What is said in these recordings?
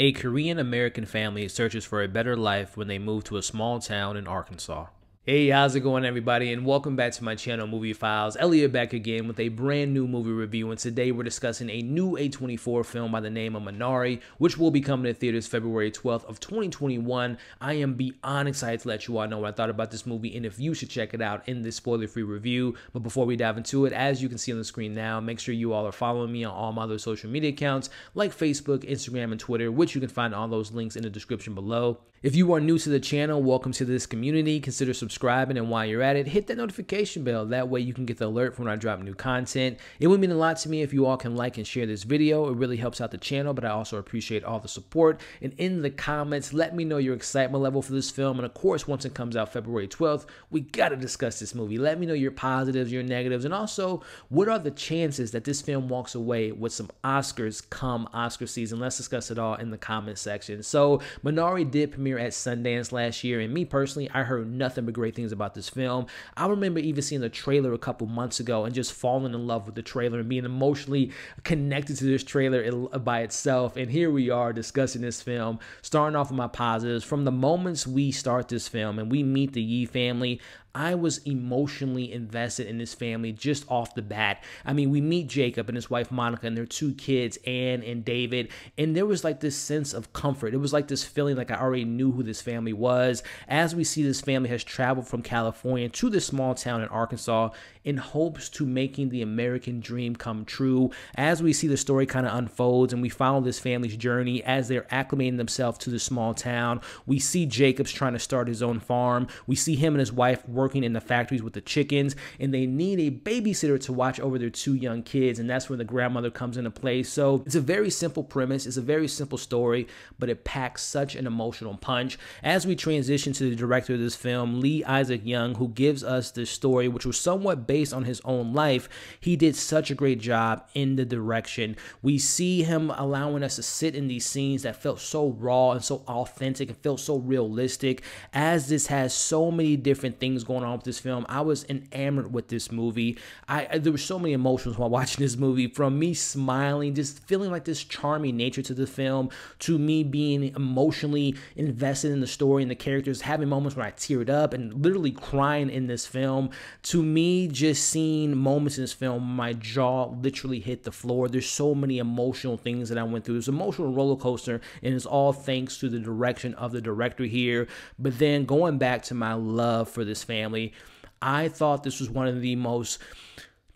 A Korean American family searches for a better life when they move to a small town in Arkansas. Hey, how's it going, everybody? And welcome back to my channel, Movie Files. Elliot back again with a brand new movie review, and today we're discussing a new A24 film by the name of Minari, which will be coming to theaters February 12th of 2021. I am beyond excited to let you all know what I thought about this movie and if you should check it out in this spoiler-free review. But before we dive into it, as you can see on the screen now, make sure you all are following me on all my other social media accounts like Facebook, Instagram, and Twitter, which you can find all those links in the description below. If you are new to the channel, welcome to this community. Consider subscribing and while you're at it, hit that notification bell. That way you can get the alert when I drop new content. It would mean a lot to me if you all can like and share this video. It really helps out the channel, but I also appreciate all the support. And in the comments, let me know your excitement level for this film. And of course, once it comes out February 12th, we gotta discuss this movie. Let me know your positives, your negatives, and also what are the chances that this film walks away with some Oscars come Oscar season. Let's discuss it all in the comment section. So Minari did premiere premiere at Sundance last year, and me personally, I heard nothing but great things about this film. I remember even seeing the trailer a couple months ago and just falling in love with the trailer and being emotionally connected to this trailer by itself. And here we are discussing this film, starting off with my positives. From the moments we start this film and we meet the Yee family, I was emotionally invested in this family just off the bat. I mean, we meet Jacob and his wife Monica and their two kids, Anne and David, and there was like this sense of comfort. It was like this feeling like I already knew who this family was. As we see, this family has traveled from California to this small town in Arkansas in hopes to making the American dream come true. As we see the story kind of unfolds and we follow this family's journey as they're acclimating themselves to the small town, we see Jacob's trying to start his own farm. We see him and his wife work working in the factories with the chickens, and they need a babysitter to watch over their two young kids, and that's where the grandmother comes into play. So it's a very simple premise, it's a very simple story, but it packs such an emotional punch. As we transition to the director of this film, Lee Isaac Young, who gives us this story, which was somewhat based on his own life, he did such a great job in the direction. We see him allowing us to sit in these scenes that felt so raw and so authentic and felt so realistic, as this has so many different things going on with this film. I was enamored with this movie. I, I there were so many emotions while watching this movie, from me smiling, just feeling like this charming nature to the film, to me being emotionally invested in the story and the characters, having moments where I teared up and literally crying in this film. To me, just seeing moments in this film, my jaw literally hit the floor. There's so many emotional things that I went through. There's emotional roller coaster, and it's all thanks to the direction of the director here. But then going back to my love for this family family. I thought this was one of the most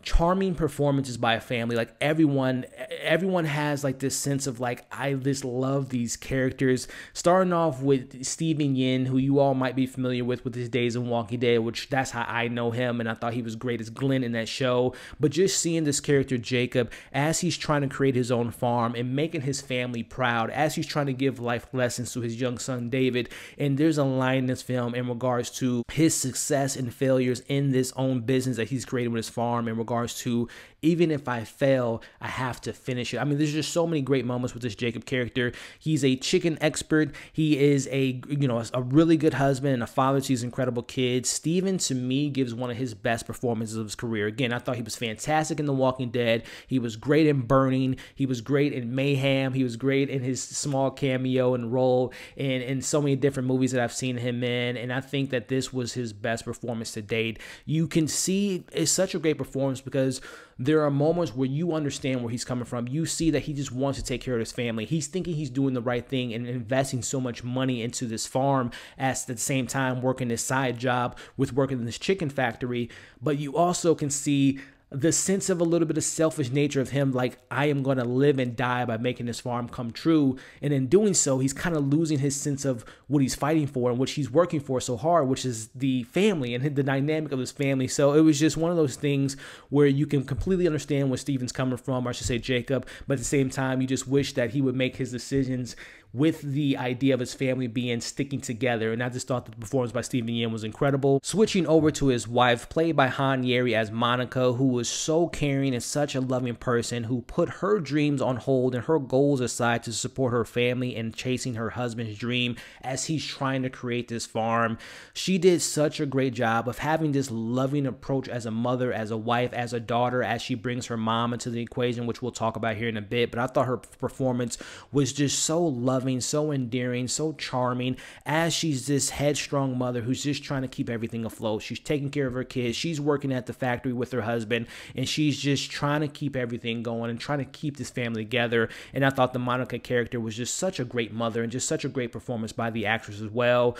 charming performances by a family like everyone everyone has like this sense of like i just love these characters starting off with steven yin who you all might be familiar with with his days in walking Day, which that's how i know him and i thought he was great as glenn in that show but just seeing this character jacob as he's trying to create his own farm and making his family proud as he's trying to give life lessons to his young son david and there's a line in this film in regards to his success and failures in this own business that he's created with his farm in regards regards to even if I fail, I have to finish it. I mean, there's just so many great moments with this Jacob character. He's a chicken expert. He is a you know a really good husband and a father to these incredible kids. Steven, to me, gives one of his best performances of his career. Again, I thought he was fantastic in The Walking Dead. He was great in Burning. He was great in Mayhem. He was great in his small cameo and role in, in so many different movies that I've seen him in. And I think that this was his best performance to date. You can see it's such a great performance because there are moments where you understand where he's coming from. You see that he just wants to take care of his family. He's thinking he's doing the right thing and investing so much money into this farm at the same time working his side job with working in this chicken factory. But you also can see the sense of a little bit of selfish nature of him, like, I am going to live and die by making this farm come true. And in doing so, he's kind of losing his sense of what he's fighting for and what he's working for so hard, which is the family and the dynamic of his family. So it was just one of those things where you can completely understand where Steven's coming from, or I should say Jacob, but at the same time, you just wish that he would make his decisions with the idea of his family being sticking together. And I just thought the performance by Stephen Yen was incredible. Switching over to his wife, played by Han Yeri as Monica, who was so caring and such a loving person who put her dreams on hold and her goals aside to support her family and chasing her husband's dream as he's trying to create this farm. She did such a great job of having this loving approach as a mother, as a wife, as a daughter, as she brings her mom into the equation, which we'll talk about here in a bit. But I thought her performance was just so loving loving, so endearing, so charming as she's this headstrong mother who's just trying to keep everything afloat. She's taking care of her kids, she's working at the factory with her husband, and she's just trying to keep everything going and trying to keep this family together. And I thought the Monica character was just such a great mother and just such a great performance by the actress as well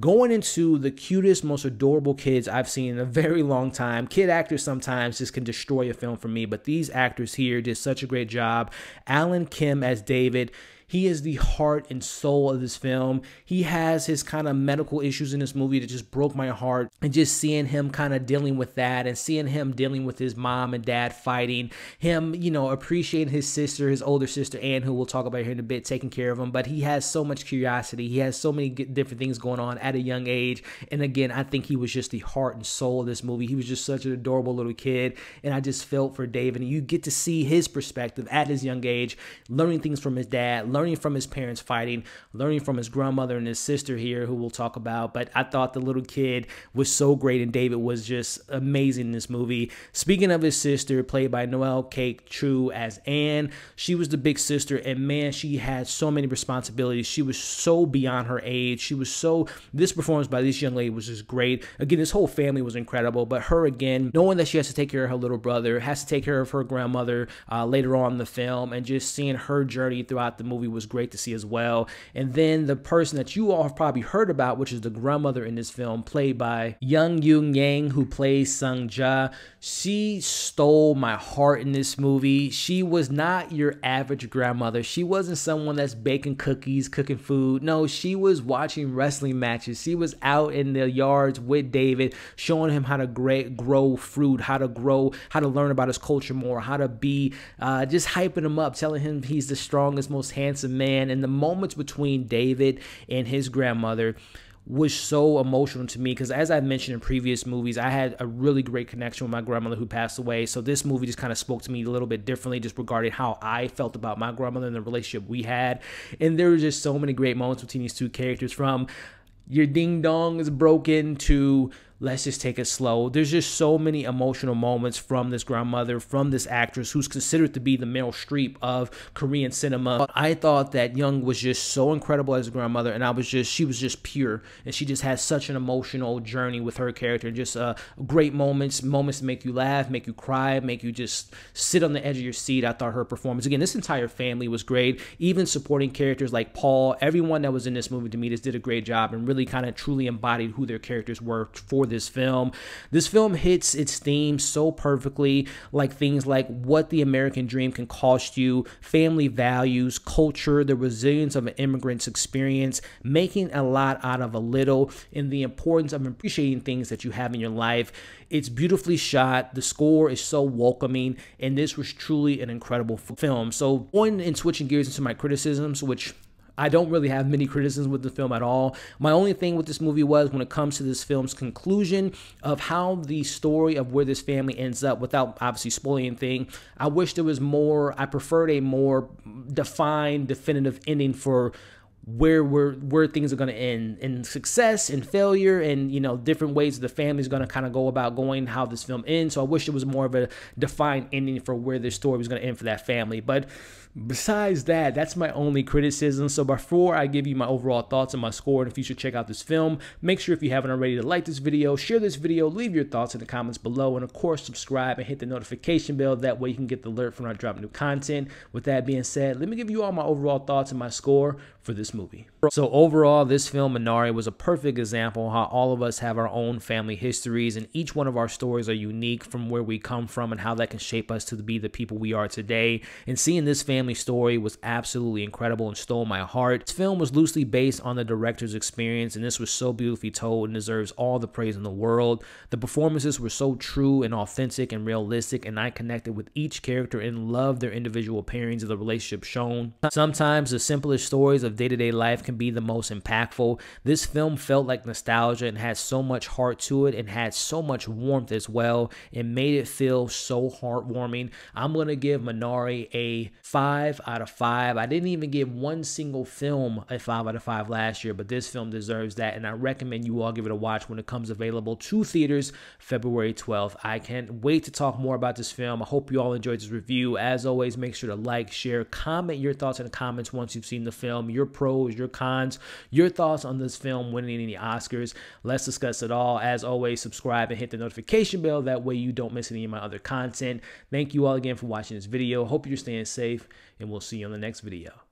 going into the cutest, most adorable kids I've seen in a very long time. Kid actors sometimes just can destroy a film for me, but these actors here did such a great job. Alan Kim as David he is the heart and soul of this film. He has his kind of medical issues in this movie that just broke my heart. And just seeing him kind of dealing with that and seeing him dealing with his mom and dad fighting, him, you know, appreciating his sister, his older sister, Anne, who we'll talk about here in a bit, taking care of him. But he has so much curiosity. He has so many different things going on at a young age. And again, I think he was just the heart and soul of this movie. He was just such an adorable little kid. And I just felt for David. And you get to see his perspective at his young age, learning things from his dad, learning learning from his parents fighting, learning from his grandmother and his sister here, who we'll talk about. But I thought the little kid was so great, and David was just amazing in this movie. Speaking of his sister, played by Noelle Cake True as Anne, she was the big sister, and man, she had so many responsibilities. She was so beyond her age. She was so, this performance by this young lady was just great. Again, this whole family was incredible, but her again, knowing that she has to take care of her little brother, has to take care of her grandmother uh, later on in the film, and just seeing her journey throughout the movie movie was great to see as well. And then the person that you all have probably heard about, which is the grandmother in this film, played by Young Yoon Yang, who plays Sung Ja. She stole my heart in this movie. She was not your average grandmother. She wasn't someone that's baking cookies, cooking food. No, she was watching wrestling matches. She was out in the yards with David, showing him how to great, grow fruit, how to grow, how to learn about his culture more, how to be, uh, just hyping him up, telling him he's the strongest, most handsome handsome man. And the moments between David and his grandmother was so emotional to me because as I've mentioned in previous movies, I had a really great connection with my grandmother who passed away. So this movie just kind of spoke to me a little bit differently just regarding how I felt about my grandmother and the relationship we had. And there were just so many great moments between these two characters from your ding dong is broken to let's just take it slow. There's just so many emotional moments from this grandmother, from this actress who's considered to be the Meryl Streep of Korean cinema. I thought that Young was just so incredible as a grandmother, and I was just, she was just pure, and she just had such an emotional journey with her character, and just uh, great moments, moments that make you laugh, make you cry, make you just sit on the edge of your seat. I thought her performance, again, this entire family was great, even supporting characters like Paul, everyone that was in this movie to me just did a great job and really kind of truly embodied who their characters were for this film. This film hits its theme so perfectly, like things like what the American dream can cost you, family values, culture, the resilience of an immigrant's experience, making a lot out of a little, and the importance of appreciating things that you have in your life. It's beautifully shot. The score is so welcoming, and this was truly an incredible film. So, going and switching gears into my criticisms, which I don't really have many criticisms with the film at all. My only thing with this movie was when it comes to this film's conclusion of how the story of where this family ends up without obviously spoiling anything. I wish there was more, I preferred a more defined, definitive ending for where where where things are going to end in success and failure and you know different ways the family's going to kind of go about going how this film ends so i wish there was more of a defined ending for where this story was going to end for that family but Besides that, that's my only criticism. So before I give you my overall thoughts and my score, and if you should check out this film, make sure if you haven't already to like this video, share this video, leave your thoughts in the comments below, and of course subscribe and hit the notification bell. That way you can get the alert when I drop new content. With that being said, let me give you all my overall thoughts and my score for this movie. So overall, this film, Minari, was a perfect example how all of us have our own family histories, and each one of our stories are unique from where we come from and how that can shape us to be the people we are today. And seeing this family family story was absolutely incredible and stole my heart. This film was loosely based on the director's experience, and this was so beautifully told and deserves all the praise in the world. The performances were so true and authentic and realistic, and I connected with each character and loved their individual pairings of the relationship shown. Sometimes the simplest stories of day to day life can be the most impactful. This film felt like nostalgia and had so much heart to it and had so much warmth as well. It made it feel so heartwarming. I'm going to give Minari a 5 five out of five. I didn't even give one single film a five out of five last year, but this film deserves that. And I recommend you all give it a watch when it comes available to theaters February 12th. I can't wait to talk more about this film. I hope you all enjoyed this review. As always, make sure to like, share, comment your thoughts in the comments once you've seen the film, your pros, your cons, your thoughts on this film winning any Oscars. Let's discuss it all. As always, subscribe and hit the notification bell. That way you don't miss any of my other content. Thank you all again for watching this video. Hope you're staying safe and we'll see you on the next video.